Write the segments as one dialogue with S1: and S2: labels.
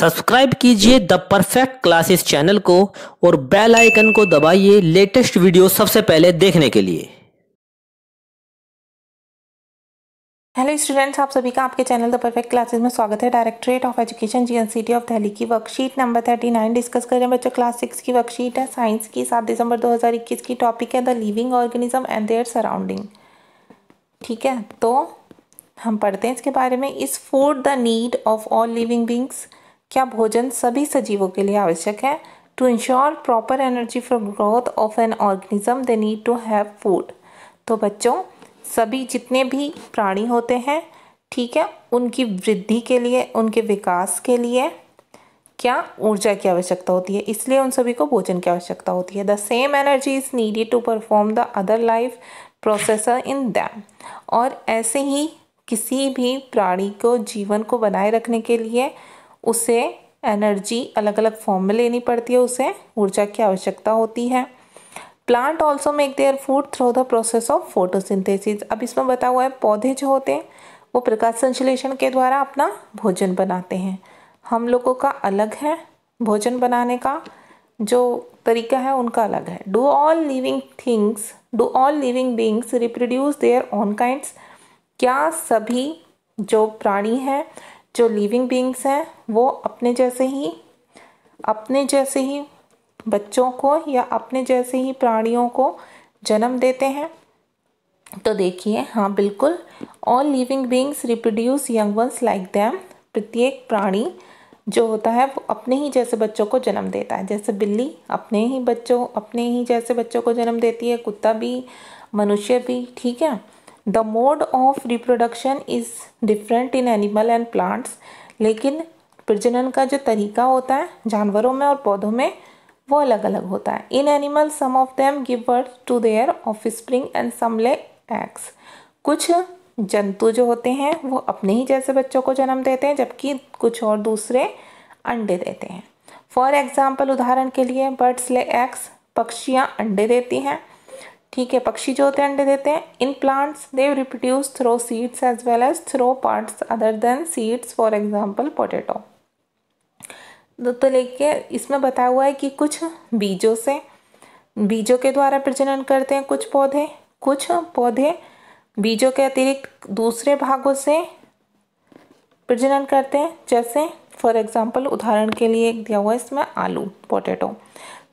S1: subscribe कीजिए the perfect classes channel को और बेल आइकन को दबाइए लेटेस्ट वीडियो सबसे पहले देखने के लिए हेलो स्टूडेंट्स आप सभी का आपके चैनल द परफेक्ट क्लासेस में स्वागत है directorate of education GNCT of Delhi की worksheet number thirty nine discuss कर रहे हैं बच्चों क्लास सिक्स की वर्कशीट है साइंस की सात दिसंबर इक्कीस की टॉपिक है the living organism and their surrounding ठीक है तो हम पढ़ते हैं इसके बारे में इस food the need of all living beings क्या भोजन सभी सजीवों के लिए आवश्यक है to ensure proper energy for growth of an organism they need to have food तो बच्चों सभी जितने भी प्राणी होते हैं ठीक है उनकी वृद्धि के लिए उनके विकास के लिए क्या ऊर्जा की आवश्यकता होती है इसलिए उन सभी को भोजन की आवश्यकता होती है the same energy is needed to perform the other life processor in them और ऐसे ही किसी भी प्राणी को जीवन को बनाए रखने के लिए उसे एनर्जी अलग अलग फॉर्म में लेनी पड़ती है उसे ऊर्जा की आवश्यकता होती है plant also make their food through the process of photosynthesis अब इसमें बता हुआ है पौधे जो होते हैं वो प्रकाश संश्लेषण के द्वारा अपना भोजन बनाते हैं हम लोगों का अलग है भोजन बनाने का जो तरीका है उनका अलग है do all living things do all living beings reproduce their own kinds क्या सभी जो प्राणी हैं जो लिविंग बींग्स हैं वो अपने जैसे ही अपने जैसे ही बच्चों को या अपने जैसे ही प्राणियों को जन्म देते हैं तो देखिए हाँ बिल्कुल all living beings reproduce young ones like them प्रत्येक प्राणी जो होता है वो अपने ही जैसे बच्चों को जन्म देता है जैसे बिल्ली अपने ही बच्चों अपने ही जैसे बच्चों को जन्म देती है कुत्ता भी मनुष्य भी ठीक है the mode of reproduction is different in animal and plants लेकिन प्रजनन का जो तरीका होता है जानवरों में और पौधों में वो अलग अलग होता है in animal some of them give birth to their offspring and some lay eggs कुछ जंतु जो होते हैं वो अपने ही जैसे बच्चों को जन्म देते हैं जबकि कुछ और दूसरे अंडे देते हैं फॉर एग्जाम्पल उदाहरण के लिए बर्ड्स ले एग्स पक्षियाँ अंडे देती हैं ठीक है पक्षी जो होते हैं अंडे देते हैं in plants they reproduce through seeds as well as through parts other than seeds for example potato तो लेके इसमें बताया हुआ है कि कुछ बीजों से बीजों के द्वारा प्रजनन करते हैं कुछ पौधे कुछ पौधे बीजों के अतिरिक्त दूसरे भागों से प्रजनन करते हैं जैसे फॉर एग्जाम्पल उदाहरण के लिए एक दिया हुआ है इसमें आलू पोटैटो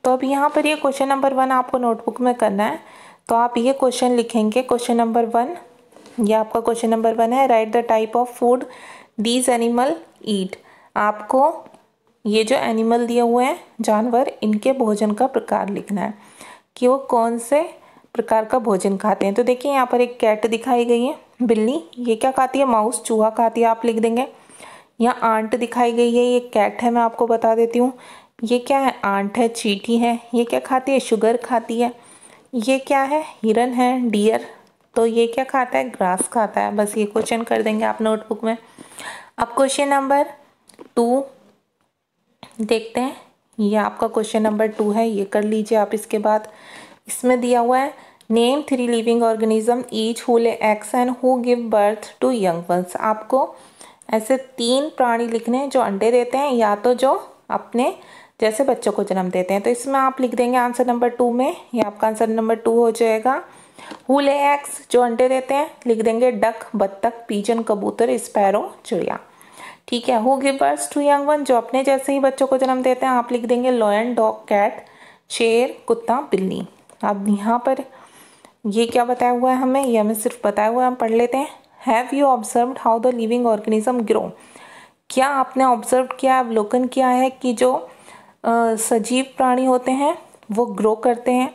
S1: तो अब यहाँ पर ये क्वेश्चन नंबर वन आपको नोटबुक में करना है तो आप ये क्वेश्चन लिखेंगे क्वेश्चन नंबर वन ये आपका क्वेश्चन नंबर वन है write the type of food these animal eat आपको ये जो एनिमल दिए हुए हैं जानवर इनके भोजन का प्रकार लिखना है कि वो कौन से प्रकार का भोजन खाते हैं तो देखिए यहाँ पर एक कैट दिखाई गई है बिल्ली ये क्या खाती है माउस चूहा खाती है आप लिख देंगे यहाँ आंट दिखाई गई है ये कैट है मैं आपको बता देती हूँ ये क्या है आंट है चीटी है ये क्या खाती है शुगर खाती है ये क्या है हिरन है डियर तो ये क्या खाता है ग्रास खाता है बस ये क्वेश्चन कर देंगे आप नोटबुक में अब क्वेश्चन नंबर टू देखते हैं ये आपका क्वेश्चन नंबर टू है ये कर लीजिए आप इसके बाद इसमें दिया हुआ है name three living organism each who eggs and who give birth to young ones आपको ऐसे तीन प्राणी लिखने हैं जो अंडे देते हैं या तो जो अपने जैसे बच्चों को जन्म देते हैं तो इसमें आप लिख देंगे आंसर नंबर टू में ये आपका आंसर नंबर टू हो जाएगा हुले एक्स जो अंडे देते हैं लिख देंगे डक बत्तख पीजन कबूतर स्पैरो चिड़िया ठीक है who give birth to young one जो अपने जैसे ही बच्चों को जन्म देते हैं आप लिख देंगे लॉयन डॉग कैट शेर कुत्ता बिल्ली अब यहाँ पर ये क्या बताया हुआ है हमें ये हमें सिर्फ बताया हुआ है हम पढ़ लेते हैं have you observe how the living organism grow क्या आपने ऑब्जर्व किया अवलोकन किया है कि जो सजीव प्राणी होते हैं वो ग्रो करते हैं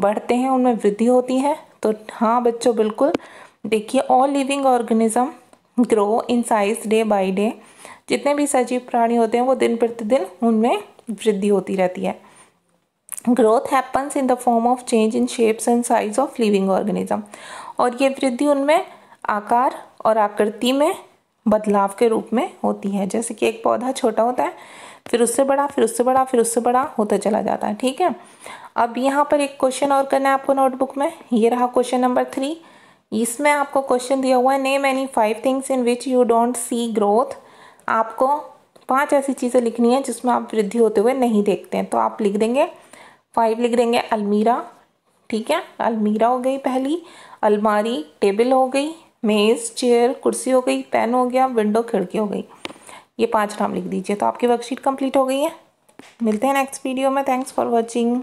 S1: बढ़ते हैं उनमें वृद्धि होती है तो हाँ बच्चों बिल्कुल देखिए all living organism grow in size day by day जितने भी सजीव प्राणी होते हैं वो दिन प्रतिदिन उनमें वृद्धि होती रहती है growth happens in the form of change in shapes and size of living organism और ये वृद्धि उनमें आकार और आकृति में बदलाव के रूप में होती है जैसे कि एक पौधा छोटा होता है फिर उससे बड़ा फिर उससे बड़ा फिर उससे बड़ा होता चला जाता है ठीक है अब यहाँ पर एक क्वेश्चन और करना है आपको नोटबुक में ये रहा क्वेश्चन नंबर थ्री इसमें आपको क्वेश्चन दिया हुआ है name any five things in which you don't see growth आपको पांच ऐसी चीज़ें लिखनी है जिसमें आप वृद्धि होते हुए नहीं देखते हैं तो आप लिख देंगे फाइव लिख देंगे अलमीरा ठीक है अलमीरा हो गई पहली अलमारी टेबल हो गई मेज़ चेयर कुर्सी हो गई पेन हो गया विंडो खिड़की हो गई ये पाँच नाम लिख दीजिए तो आपकी वर्कशीट कंप्लीट हो गई है मिलते हैं नेक्स्ट वीडियो में थैंक्स फॉर वॉचिंग